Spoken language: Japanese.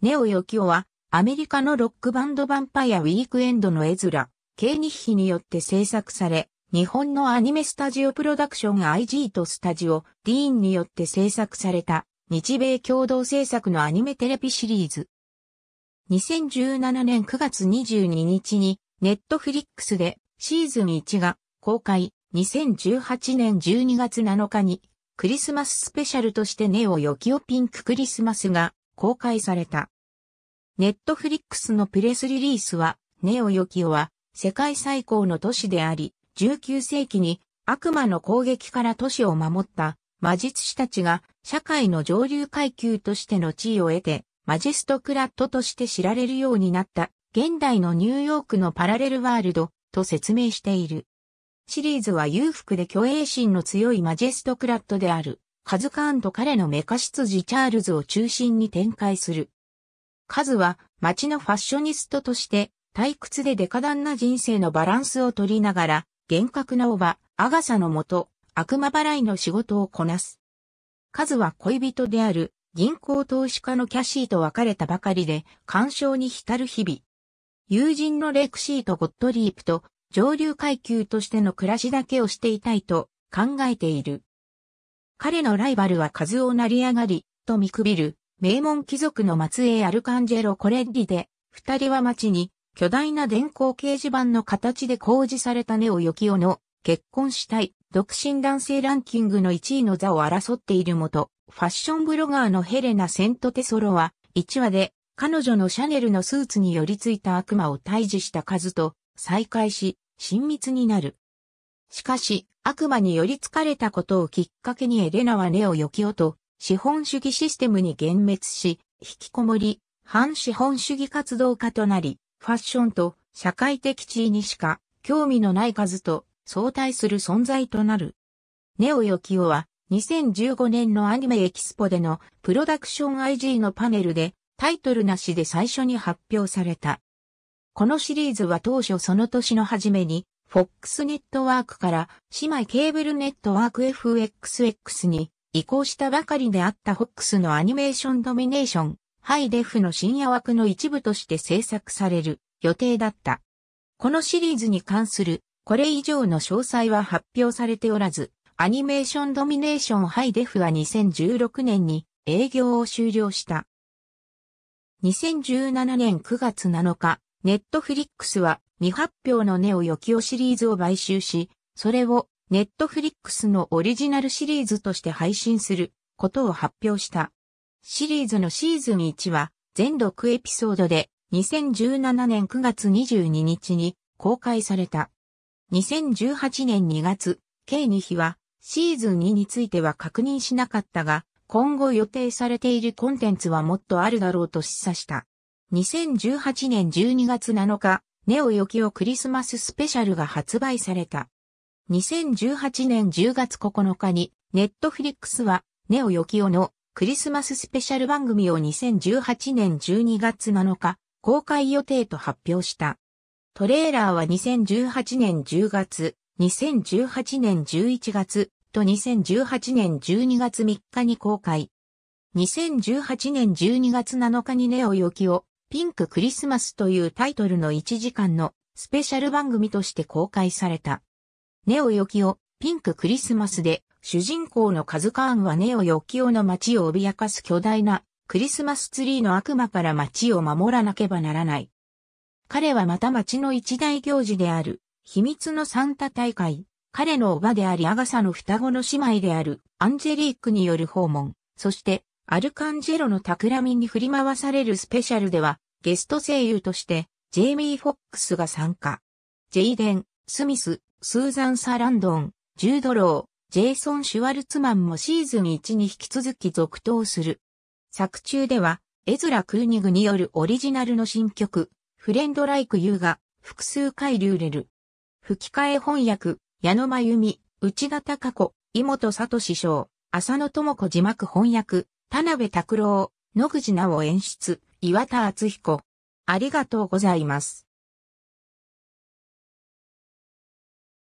ネオ・ヨキオは、アメリカのロックバンドヴァンパイア・ウィークエンドの絵面、ケニッヒによって制作され、日本のアニメスタジオプロダクション IG とスタジオ、ディーンによって制作された、日米共同制作のアニメテレビシリーズ。2017年9月22日に、ネットフリックスでシーズン1が公開、2018年12月7日に、クリスマススペシャルとしてネオ・ヨキオピンククリスマスが公開された。ネットフリックスのプレスリリースは、ネオヨキオは世界最高の都市であり、19世紀に悪魔の攻撃から都市を守った魔術師たちが社会の上流階級としての地位を得て、マジェストクラットとして知られるようになった現代のニューヨークのパラレルワールドと説明している。シリーズは裕福で虚栄心の強いマジェストクラットである。カズカーンと彼のメカ執事チャールズを中心に展開する。カズは街のファッショニストとして退屈でデカダンな人生のバランスを取りながら、厳格なおば、アガサのもと、悪魔払いの仕事をこなす。カズは恋人である銀行投資家のキャシーと別れたばかりで、干渉に浸る日々。友人のレクシーとゴッドリープと上流階級としての暮らしだけをしていたいと考えている。彼のライバルは数を成り上がり、と見くびる、名門貴族の末裔アルカンジェロ・コレッリで、二人は町に、巨大な電光掲示板の形で公示されたネオ・ヨキオの、結婚したい、独身男性ランキングの1位の座を争っているもと、ファッションブロガーのヘレナ・セント・テソロは、1話で、彼女のシャネルのスーツに寄り付いた悪魔を退治した数と、再会し、親密になる。しかし、悪魔により疲れたことをきっかけにエレナはネオ・ヨキオと資本主義システムに幻滅し、引きこもり、反資本主義活動家となり、ファッションと社会的地位にしか興味のない数と相対する存在となる。ネオ・ヨキオは2015年のアニメエキスポでのプロダクション IG のパネルでタイトルなしで最初に発表された。このシリーズは当初その年の初めに FOX ネットワークから姉妹ケーブルネットワーク FXX に移行したばかりであった FOX のアニメーションドミネーション、ハイデフの深夜枠の一部として制作される予定だった。このシリーズに関するこれ以上の詳細は発表されておらず、アニメーションドミネーションハイデフは2016年に営業を終了した。2017年9月7日、ネットフリックスは未発表のネオ・ヨキオシリーズを買収し、それをネットフリックスのオリジナルシリーズとして配信することを発表した。シリーズのシーズン1は全6エピソードで2017年9月22日に公開された。2018年2月、計2日はシーズン2については確認しなかったが、今後予定されているコンテンツはもっとあるだろうと示唆した。2018年12月7日、ネオ・ヨキオクリスマススペシャルが発売された。2018年10月9日に、ネットフリックスは、ネオ・ヨキオのクリスマススペシャル番組を2018年12月7日、公開予定と発表した。トレーラーは2018年10月、2018年11月と2018年12月3日に公開。2018年12月7日にネオ・ヨキオピンククリスマスというタイトルの1時間のスペシャル番組として公開された。ネオ・ヨキオ、ピンククリスマスで、主人公のカズカーンはネオ・ヨキオの街を脅かす巨大なクリスマスツリーの悪魔から街を守らなければならない。彼はまた街の一大行事である、秘密のサンタ大会、彼のおばでありアガサの双子の姉妹であるアンジェリークによる訪問、そしてアルカンジェロの企みに振り回されるスペシャルでは、ゲスト声優として、ジェイミー・フォックスが参加。ジェイデン、スミス、スーザン・サランドン、ジュード・ロー、ジェイソン・シュワルツマンもシーズン1に引き続き続投する。作中では、エズラ・クーニグによるオリジナルの新曲、フレンド・ライク・ユーが複数回流れる。吹き替え翻訳、矢野真由美、内田隆子、井本里師匠、浅野智子字幕翻訳、田辺拓郎、野口直演出、岩田敦彦。ありがとうございます。